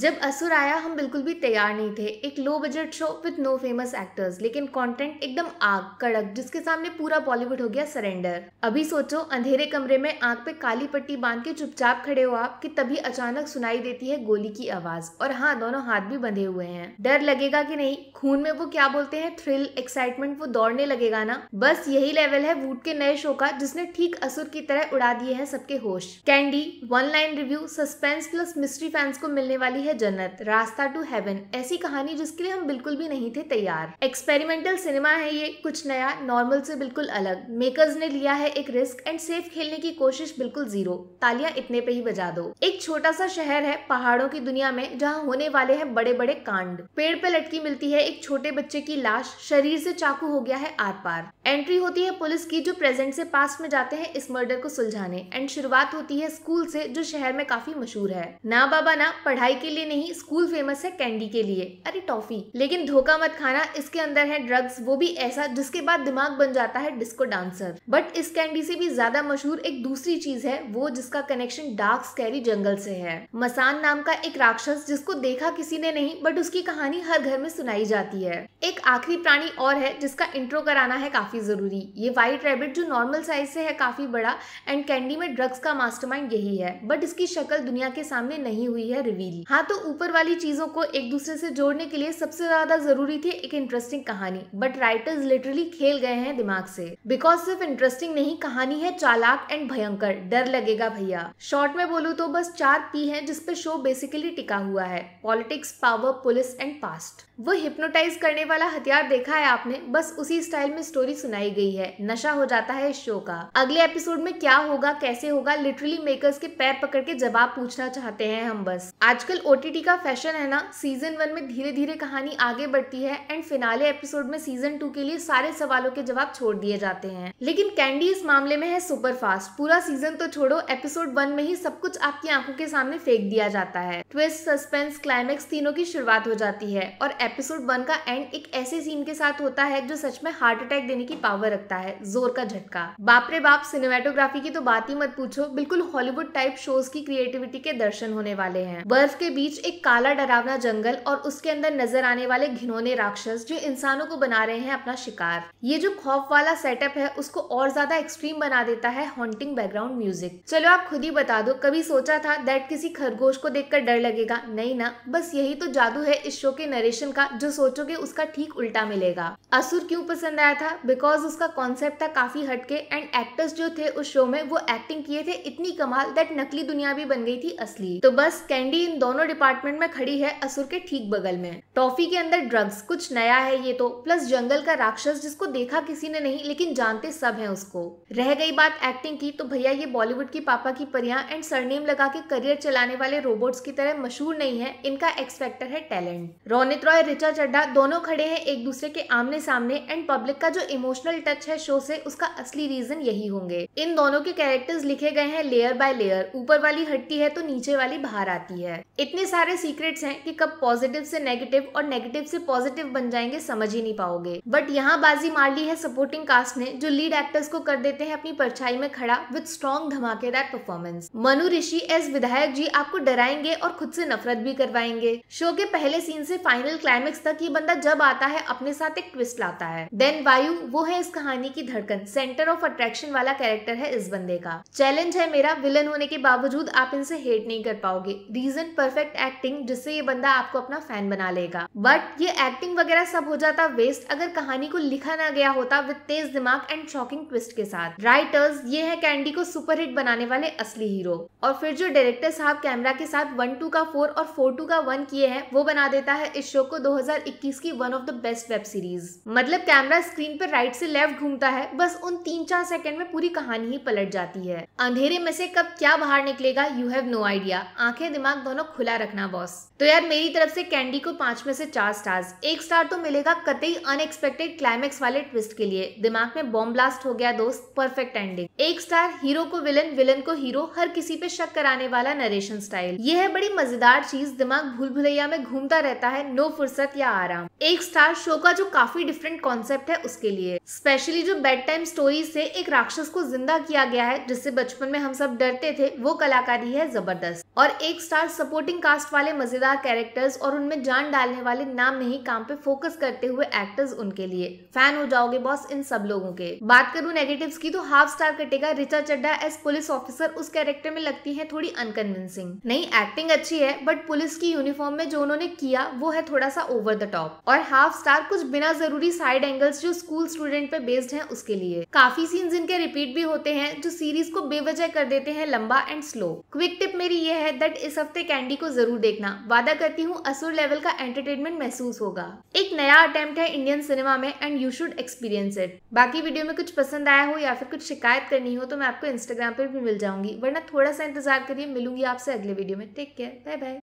जब असुर आया हम बिल्कुल भी तैयार नहीं थे एक low budget show with no famous actors लेकिन कंटेंट एकदम आग कड़क जिसके सामने पूरा बॉलीवुड हो गया सरेंडर अभी सोचो अंधेरे कमरे में आंख पे काली पट्टी बांध के चुपचाप खड़े हो आप कि तभी अचानक सुनाई देती है गोली की आवाज और हाँ दोनों हाथ भी बंधे हुए हैं डर लगेगा की नहीं खून में वो क्या बोलते हैं थ्रिल एक्साइटमेंट वो दौड़ने लगेगा ना बस यही लेवल है वूट के नए शो का जिसने ठीक असुर की तरह उड़ा दिए है सबके होश Candy one line review suspense plus mystery fans को मिलने वाली है है जन्नत रास्ता टू हेवन ऐसी कहानी जिसके लिए हम बिल्कुल भी नहीं थे तैयार एक्सपेरिमेंटल सिनेमा है ये कुछ नया नॉर्मल से बिल्कुल अलग मेकर्स ने लिया है एक रिस्क एंड सेफ खेलने की कोशिश बिल्कुल जीरो तालियां इतने पे ही बजा दो एक छोटा सा शहर है पहाड़ों की दुनिया में जहाँ होने वाले है बड़े बड़े कांड पेड़ पे लटकी मिलती है एक छोटे बच्चे की लाश शरीर से चाकू हो गया है आर पार एंट्री होती है पुलिस की जो प्रेजेंट से पास्ट में जाते हैं इस मर्डर को सुलझाने एंड शुरुआत होती है स्कूल से जो शहर में काफी मशहूर है ना बाबा ना पढ़ाई के लिए लिए नहीं स्कूल फेमस है कैंडी के लिए अरे टॉफी लेकिन धोखा मत खाना इसके अंदर है ड्रग्स वो भी ऐसा जिसके बाद दिमाग बन जाता है डिस्को डांसर बट इस कैंडी से भी ज्यादा मशहूर एक दूसरी चीज है वो जिसका कनेक्शन डार्क स्कैरी जंगल से है मसान नाम का एक राक्षस जिसको देखा किसी ने नहीं बट उसकी कहानी हर घर में सुनाई जाती है एक आखिरी प्राणी और है जिसका इंट्रो कराना है काफी जरूरी ये व्हाइट रेबिट जो नॉर्मल साइज से है काफी बड़ा एंड कैंडी में ड्रग्स का मास्टरमाइंड यही है बट इसकी शक्ल दुनिया के सामने नहीं हुई है रिवील हाँ यहाँ तो ऊपर वाली चीज़ों को एक दूसरे से जोड़ने के लिए सबसे ज़्यादा ज़रूरी थी एक इंटरेस्टिंग कहानी बट राइटर्स लिटरली खेल गए हैं दिमाग से बिकॉज सिर्फ इंटरेस्टिंग नहीं कहानी है चालाक एंड भयंकर डर लगेगा भैया शॉर्ट में बोलू तो बस चार पी है जिसपे शो बेसिकली टिका हुआ है politics power police and past वो हिप्नोटाइज करने वाला हथियार देखा है आपने बस उसी स्टाइल में स्टोरी सुनाई गई है नशा हो जाता है इस शो का अगले एपिसोड में क्या होगा कैसे होगा लिटरली मेकर्स के पैर पकड़ के जवाब पूछना चाहते हैं हम बस आजकल ओ का फैशन है ना सीज़न वन में धीरे धीरे कहानी आगे बढ़ती है एंड फिनाले एपिसोड में सीज़न टू के लिए सारे सवालों के जवाब छोड़ दिए जाते हैं लेकिन कैंडी इस मामले में है सुपर फास्ट पूरा सीजन तो छोड़ो एपिसोड वन में ही सब कुछ आपकी आंखों के सामने फेंक दिया जाता है ट्विस्ट सस्पेंस क्लाइमेक्स तीनों की शुरुआत हो जाती है और एपिसोड वन का एंड एक ऐसे सीन के साथ होता है जो सच में हार्ट अटैक देने की पावर रखता है जोर का झटका बापरे बाप सिनेमेटोग्राफी की तो बात ही मत पूछो बिल्कुल हॉलीवुड टाइप शोज की क्रिएटिविटी के दर्शन होने वाले हैं बर्फ के बीच एक काला डरावना जंगल और उसके अंदर नजर आने वाले घिनौने राक्षस जो इंसानों को बना रहे हैं अपना शिकार ये जो खौफ वाला सेटअप है उसको और ज्यादा एक्सट्रीम बना देता है हॉन्टिंग बैकग्राउंड म्यूजिक चलो आप खुद ही बता दो कभी सोचा था दैट किसी खरगोश को देख डर लगेगा नहीं ना बस यही तो जादू है इस शो के नरेशन का जो सोचोगे उसका ठीक उल्टा मिलेगा असुर क्यूँ पसंद आया था बिकॉज उसका कॉन्सेप्ट था काफी हटके एंड एक्टर्स जो थे उस शो में वो एक्टिंग किए थे इतनी कमाल दैट नकली दुनिया भी बन गई थी असली तो बस कैंडी इन दोनों डिपार्टमेंट में खड़ी है असुर के ठीक बगल में टॉफी के अंदर ड्रग्स कुछ नया है ये तो प्लस जंगल का राक्षस जिसको देखा किसी ने नहीं लेकिन जानते सब हैं उसको रह गई बात एक्टिंग की तो भैया ये बॉलीवुड की पापा की परियां एंड सरनेम लगा के करियर चलाने वाले रोबोट्स की तरह मशहूर नहीं है इनका एक्सपेक्टर है टैलेंट रोनित रॉय रिचा चड्डा दोनों खड़े हैं एक दूसरे के आमने सामने एंड पब्लिक का जो इमोशनल टच है शो से उसका असली रीजन यही होंगे इन दोनों के कैरेक्टर्स लिखे गए हैं लेयर बाय लेयर ऊपर वाली हटती है तो नीचे वाली बाहर आती है इतने इतने सारे सीक्रेट्स हैं कि कब पॉजिटिव से नेगेटिव और नेगेटिव से पॉजिटिव बन जाएंगे समझ ही नहीं पाओगे बट यहाँ बाजी मार ली है सपोर्टिंग कास्ट ने जो लीड एक्टर्स को कर देते हैं अपनी परछाई में खड़ा विद स्ट्रॉन्ग धमाकेदार परफॉर्मेंस मनु ऋषि एस विधायक जी आपको डराएंगे और खुद से नफरत भी करवाएंगे शो के पहले सीन से फाइनल क्लाइमेक्स तक ये बंदा जब आता है अपने साथ एक ट्विस्ट लाता है देन वायु वो है इस कहानी की धड़कन सेंटर ऑफ अट्रैक्शन वाला कैरेक्टर है इस बंदे का चैलेंज है मेरा विलन होने के बावजूद आप इनसे हेट नहीं कर पाओगे रीजन परफेक्ट परफेक्ट एक्टिंग जिससे ये बंदा आपको अपना फैन बना लेगा बट ये एक्टिंग वगैरह सब हो जाता वेस्ट अगर कहानी को लिखा ना गया होता विद तेज दिमाग एंड शॉकिंग ट्विस्ट के साथ राइटर्स ये है कैंडी को सुपरहिट बनाने वाले असली हीरो और फिर जो डायरेक्टर साहब कैमरा के साथ वन टू का फोर और फोर टू का वन किए हैं वो बना देता है इस शो को 2021 की one of the best web series मतलब कैमरा स्क्रीन पर राइट से लेफ्ट घूमता है बस उन तीन चार सेकंड में पूरी कहानी ही पलट जाती है अंधेरे में से कब क्या बाहर निकलेगा यू हैव नो आइडिया आंखें दिमाग दोनों खुला रखना बॉस तो यार मेरी तरफ से कैंडी को पांच में से चार स्टार्स एक स्टार तो मिलेगा कतई अनएक्सपेक्टेड क्लाइमेक्स वाले ट्विस्ट के लिए दिमाग में बॉम्ब ब्लास्ट हो गया दोस्त परफेक्ट एंडिंग एक स्टार हीरो को विलन विलन को हीरो हर किसी पे शक कराने वाला नरेशन स्टाइल ये है बड़ी मजेदार चीज दिमाग भूल भुलैया में घूमता रहता है नो फुर्सत या आराम एक स्टार शो का जो काफी डिफरेंट कॉन्सेप्ट है उसके लिए स्पेशली जो बेड टाइम स्टोरी से एक राक्षस को जिंदा किया गया है जिससे बचपन में हम सब डरते थे वो कलाकारी है जबरदस्त और एक स्टार सपोर्टिंग कास्ट वाले मज़ेदार कैरेक्टर्स और उनमें जान डालने वाले नाम नहीं काम पे फोकस करते हुए एक्टर्स उनके लिए फैन हो जाओगे बॉस इन सब लोगों के बात करूं नेगेटिव्स की तो हाफ स्टार कटेगा Richa Chadda as police officer उस कैरेक्टर में लगती है थोड़ी अनकन्विंसिंग नहीं एक्टिंग अच्छी है बट पुलिस की यूनिफॉर्म में जो उन्होंने किया वो है थोड़ा सा ओवर द टॉप और हाफ स्टार कुछ बिना जरूरी साइड एंगल्स जो स्कूल स्टूडेंट पे बेस्ड है उसके लिए काफी सीन्स इनके रिपीट भी होते हैं जो सीरीज को बेवजह कर देते हैं लंबा एंड स्लो क्विक टिप मेरी ये है दैट इस हफ्ते कैंडी को जरूर देखना वादा करती हूँ असुर लेवल का एंटरटेनमेंट महसूस होगा एक नया अटेम्प्ट है इंडियन सिनेमा में and you should experience it बाकी वीडियो में कुछ पसंद आया हो या फिर कुछ शिकायत करनी हो तो मैं आपको इंस्टाग्राम पर भी मिल जाऊंगी वरना थोड़ा सा इंतजार करिए मिलूंगी आपसे अगले वीडियो में टेक केयर बाय बाय